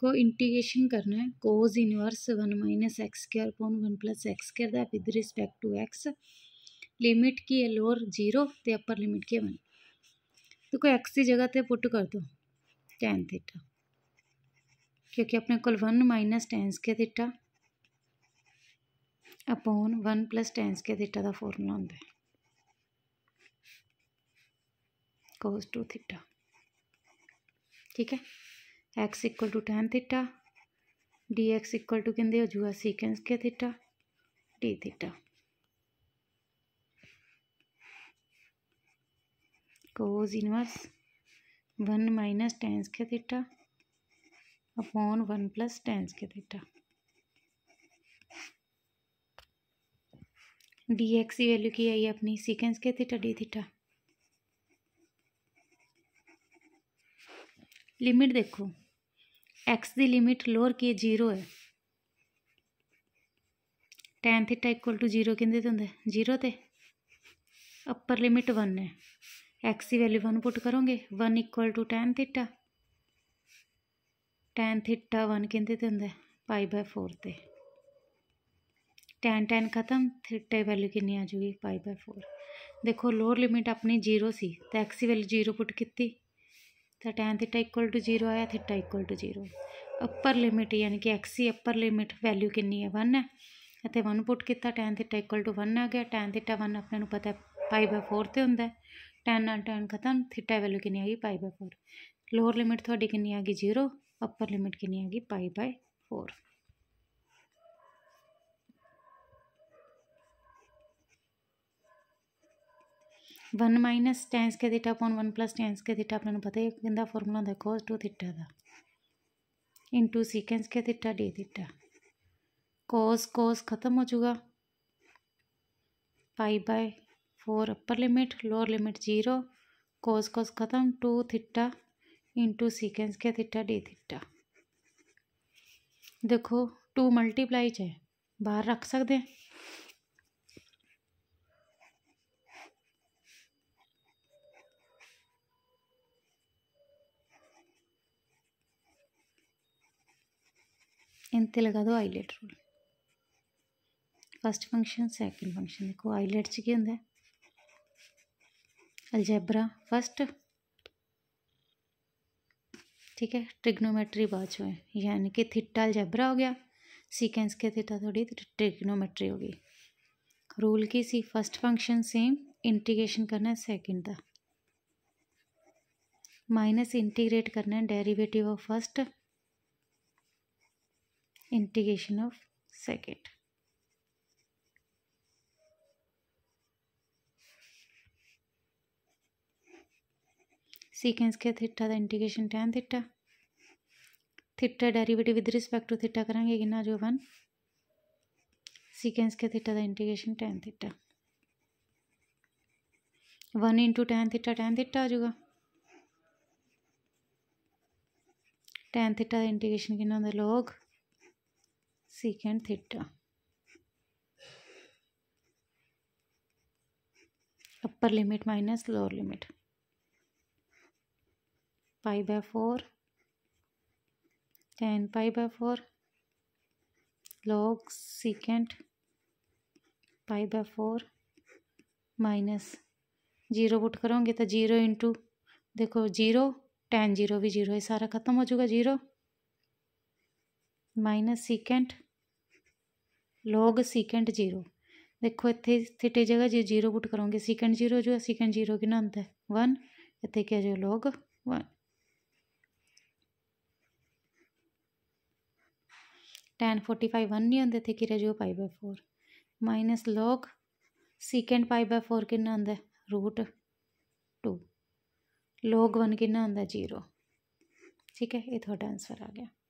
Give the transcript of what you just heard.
को इंटीग्रेशन करना है cos inverse one minus x square upon one plus x square with respect to x limit की है lower zero तो upper limit की है वन तो कोई एक्स की जगह तो पुट कर दो टेन थीटा क्योंकि अपने को one minus tan square theta upon one plus tan square theta का फॉर्मूला होंगे कोज टू थीटा ठीक है x equal to tan theta d x equal to कहते ਹੋ ਜੂਆ के theta d theta cos inverse one minus tens के theta upon one plus tens के थीटा डी एक्स की वैल्यू की आई है अपनी सीकेंस के थीटा डी थीटा लिमिट देखो एक्स की लिमिट लोअर की जीरो है tan theta equal to zero कहते तो होंगे जीरो तो अपर लिमिट वन है एक्स की वैल्यू वन पुट करोगे one equal to tan theta tan theta one कहते तो होंगे पाई बाय फोर से टैन टैन खत्म थीटा की वैल्यू कि आ जूगी पाई बाय फोर देखो लोअर लिमिट अपनी जीरो सी तो एक्स की वैल्यू जीरो पुट की ਤਾਂ tan theta equal to zero आया theta equal to zero upper limit ਯਾਨੀ ਕਿ x ਦੀ ਅਪਰ ਲਿਮਿਟ ਵੈਲਿਊ ਕਿੰਨੀ ਹੈ 1 ਹੈ ਅਤੇ 1 ਪੁੱਟ ਕੀਤਾ tan ਥੀਟਾ ਇਕੁਅਲ ਟੂ 1 ਆ ਗਿਆ tan ਥੀਟਾ 1 ਆਪਣੇ ਨੂੰ ਪਤਾ ਹੈ ਪਾਈ 4 ਤੇ ਹੁੰਦਾ ਹੈ tan ਨਾਲ tan ਖਤਮ ਥੀਟਾ ਵੈਲਿਊ ਕਿੰਨੀ ਆ ਗਈ π 4 ਲੋਅਰ ਲਿਮਿਟ ਤੁਹਾਡੀ ਕਿੰਨੀ ਆ ਗਈ 0 ਅਪਰ ਲਿਮਿਟ ਕਿੰਨੀ ਆ ਗਈ π 4 वन माइनस टैन के theta upon one plus tan के थीटा अपने पता ही कि फॉर्मूला होंगे कोस टू थीटा का इन टू सीकेंस के theta d theta cos cos खत्म हो जूगा pi by four upper limit lower limit zero cos cos खत्म टू थीटा इंटू सीकेंस के थीटा डी थीटा देखो टू मल्टीप्लाई चाहे बाहर रख सकते हैं इन लगा दो ILATE rule first function second function देखो आईलेट च क्या है अलजैबरा फर्स्ट ठीक है ट्रिग्नोमेट्री बाद है यानी कि थीटा अलजैबरा हो गया सीक्वेंस के थीटा थोड़ी ट्रिग्नोमेट्री होगी रूल की सी फर्स्ट फंक्शन सेम इंटीग्रेशन करना है सेकंड का माइनस इंटीग्रेट करना है derivative of first integration of second. Secants क्या थीटा था integration tan theta theta derivative with respect to theta करा कि जो वन सीक्वेंस के थिटा का integration tan theta one into tan theta tan theta आ जाएगा टैन थीटा का इंटीग्रेशन किन्ना लोग secant theta upper limit minus lower limit pi by 4 tan pi by 4 log secant pi by 4 minus zero put करोगे तो zero into देखो zero tan zero भी zero है सारा ख़त्म हो चुका zero minus secant log secant zero देखो इतने थिटे जगह जो जीरो पुट करोगे सीकेंड जीरो जो है सीकेंड जीरो कि ना होंगे वन इतने क्या जो log one tan forty five one नहीं होंगे इतने कि जो pi by four minus log secant pi by four कि आंद रूट टू लॉग वन कि आंद जीरो ठीक है ये थोड़ा आंसर आ गया